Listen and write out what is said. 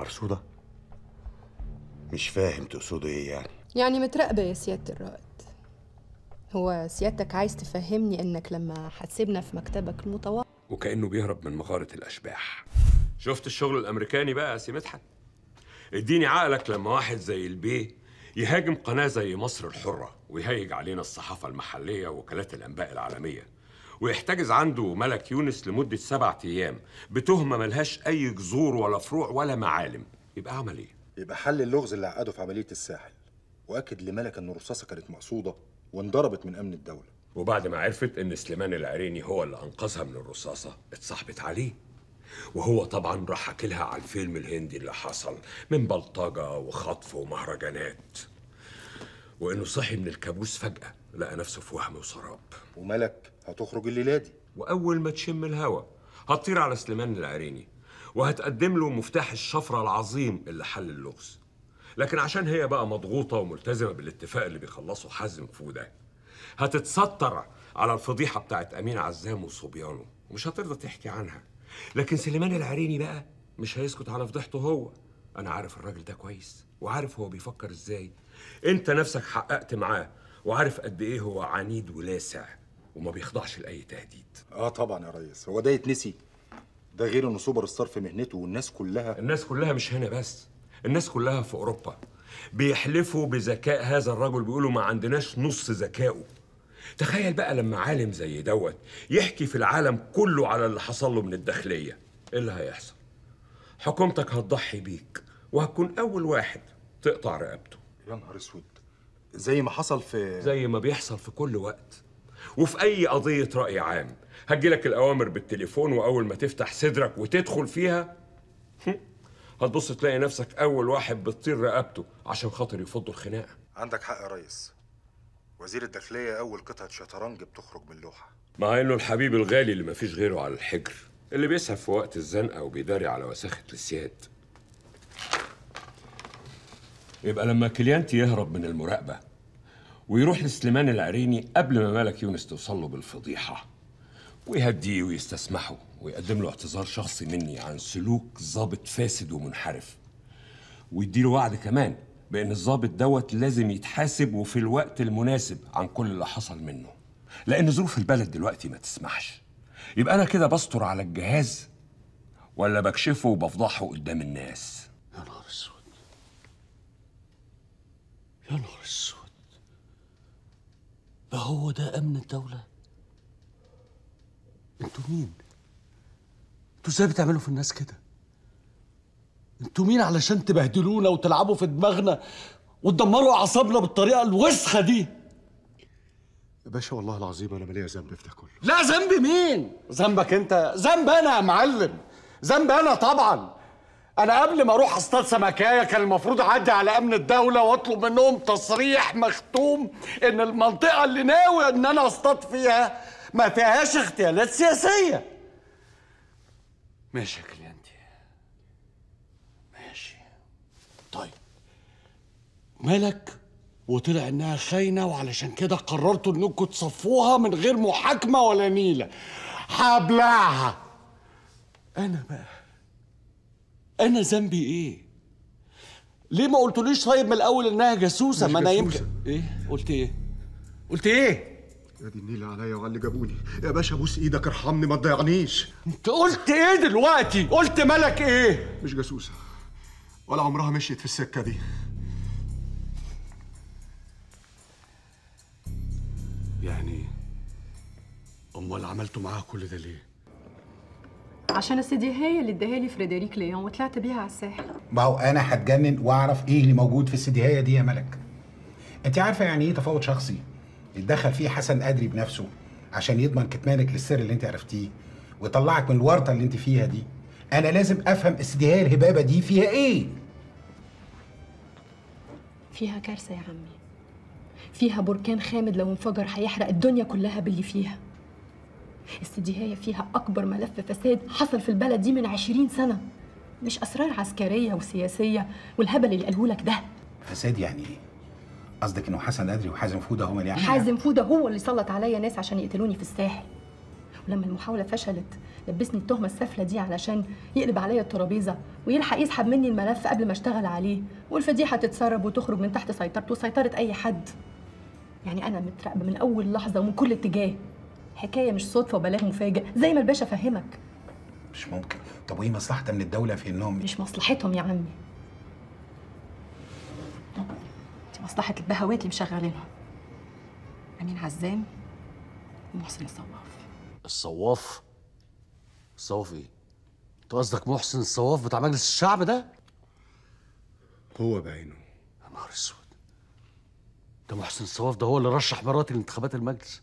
مرصودة؟ مش فاهم تقصده ايه يعني يعني متراقبة يا سيادة الرائد هو سيادتك عايز تفهمني انك لما هتسيبنا في مكتبك المتواضع وكأنه بيهرب من مغارة الأشباح شفت الشغل الأمريكاني بقى يا سي مدحت اديني عقلك لما واحد زي البيه يهاجم قناة زي مصر الحرة ويهيج علينا الصحافة المحلية ووكالات الأنباء العالمية ويحتجز عنده ملك يونس لمدة سبعة أيام بتهمة ملهاش أي جذور ولا فروع ولا معالم يبقى عمل إيه؟ يبقى حل اللغز اللي عقده في عملية الساحل وأكد لملك إن الرصاصة كانت مقصودة وانضربت من أمن الدولة وبعد ما عرفت إن سليمان العريني هو اللي أنقذها من الرصاصة اتصاحبت عليه وهو طبعا راح لها على الفيلم الهندي اللي حصل من بلطجة وخطف ومهرجانات وإنه صحي من الكابوس فجأة لقى نفسه في وهم وسراب وملك هتخرج الليله دي واول ما تشم الهوا هتطير على سليمان العريني وهتقدم له مفتاح الشفره العظيم اللي حل اللغز لكن عشان هي بقى مضغوطه وملتزمه بالاتفاق اللي بيخلصه حازم فوده هتتستر على الفضيحه بتاعت امين عزام وصبيانه ومش هترضى تحكي عنها لكن سليمان العريني بقى مش هيسكت على فضيحته هو انا عارف الراجل ده كويس وعارف هو بيفكر ازاي انت نفسك حققت معاه وعارف قد ايه هو عنيد ولاسع وما بيخضعش لاي تهديد اه طبعا يا ريس هو ده يتنسي ده غير انه سوبر ستار في مهنته والناس كلها الناس كلها مش هنا بس الناس كلها في اوروبا بيحلفوا بذكاء هذا الرجل بيقولوا ما عندناش نص ذكائه تخيل بقى لما عالم زي دوت يحكي في العالم كله على اللي حصل له من الداخليه ايه اللي هيحصل حكومتك هتضحي بيك وهتكون اول واحد تقطع رقبته يا نهار اسود زي ما حصل في زي ما بيحصل في كل وقت وفي اي قضيه راي عام هتجيلك الاوامر بالتليفون واول ما تفتح صدرك وتدخل فيها هتبص تلاقي نفسك اول واحد بتطير رقبته عشان خاطر يفضوا الخناقه عندك حق يا ريس وزير الداخليه اول قطعه شطرنج بتخرج من لوحه مع انه الحبيب الغالي اللي مفيش غيره على الحجر اللي بيسهب في وقت الزنقه وبيداري على وساخه السياد يبقى لما كليانتي يهرب من المراقبه ويروح لسليمان العريني قبل ما مالك يونس توصل له بالفضيحه ويهديه ويستسمحه ويقدم له اعتذار شخصي مني عن سلوك ظابط فاسد ومنحرف ويدي له وعد كمان بان الظابط دوت لازم يتحاسب وفي الوقت المناسب عن كل اللي حصل منه لان ظروف البلد دلوقتي ما تسمحش يبقى انا كده بستر على الجهاز ولا بكشفه وبفضحه قدام الناس يا نهار اسود ده هو ده امن الدوله انتوا مين انتوا ازاي بتعملوا في الناس كده انتوا مين علشان تبهدلونا وتلعبوا في دماغنا وتدمروا اعصابنا بالطريقه الوسخه دي يا باشا والله العظيم انا مالي ذنب في ده كله لا ذنب مين ذنبك انت ذنب انا يا معلم ذنب انا طبعا انا قبل ما اروح اصطاد سمكايه كان المفروض اعدي على امن الدوله واطلب منهم تصريح مختوم ان المنطقه اللي ناوي ان انا اصطاد فيها ما فيهاش اغتيالات سياسيه ماشي يا كليانتي ماشي طيب مالك وطلع انها خاينه وعلشان كده قررتوا انكم تصفوها من غير محاكمه ولا نيله هبلعها انا بقى انا ذنبي ايه ليه ما قلتوليش طيب من الاول انها جاسوسه ما انا يمكن ايه قلت ايه قلت ايه يا دي النيلة عليا وعلى اللي جابوني يا باشا بوس ايدك ارحمني ما تضيعنيش انت قلت ايه دلوقتي قلت ملك ايه مش جاسوسه ولا عمرها مشيت في السكه دي يعني امال عملتوا معاها كل ده ليه عشان السيدي هي اللي اداها لي فريدريك ليون وطلعت بيها على الساحل ما هو انا هتجنن واعرف ايه اللي موجود في السيدي هي دي يا ملك انت عارفه يعني ايه تفاوض شخصي اتدخل فيه حسن قدري بنفسه عشان يضمن كتمانك للسر اللي انت عرفتيه ويطلعك من الورطه اللي انت فيها دي انا لازم افهم السيدي هي الهبابه دي فيها ايه فيها كارثه يا عمي فيها بركان خامد لو انفجر هيحرق الدنيا كلها باللي فيها السديهية فيها أكبر ملف فساد حصل في البلد دي من عشرين سنة مش أسرار عسكرية وسياسية والهبل اللي قالهولك ده فساد يعني إيه؟ قصدك إنه حسن أدري وحازم فودة هما اللي يعني حازم فودة هو اللي سلط عليا ناس عشان يقتلوني في الساحل ولما المحاولة فشلت لبسني التهمة السافلة دي علشان يقلب عليا الترابيزة ويلحق يسحب مني الملف قبل ما اشتغل عليه والفضيحة تتسرب وتخرج من تحت سيطرته وسيطرة أي حد يعني أنا متراقبة من أول لحظة ومن كل اتجاه حكايه مش صدفه وبلاغ مفاجئ زي ما الباشا فهمك مش ممكن طب وايه مصلحه من الدوله في انهم مش مصلحتهم يا عمي دي مصلحه البهوات اللي مشغلينهم امين عزام ومحسن الصواف الصواف الصواف ايه انت قصدك محسن الصواف بتاع مجلس الشعب ده هو بعينه يا نهار اسود ده محسن الصواف ده هو اللي رشح مراتي لانتخابات المجلس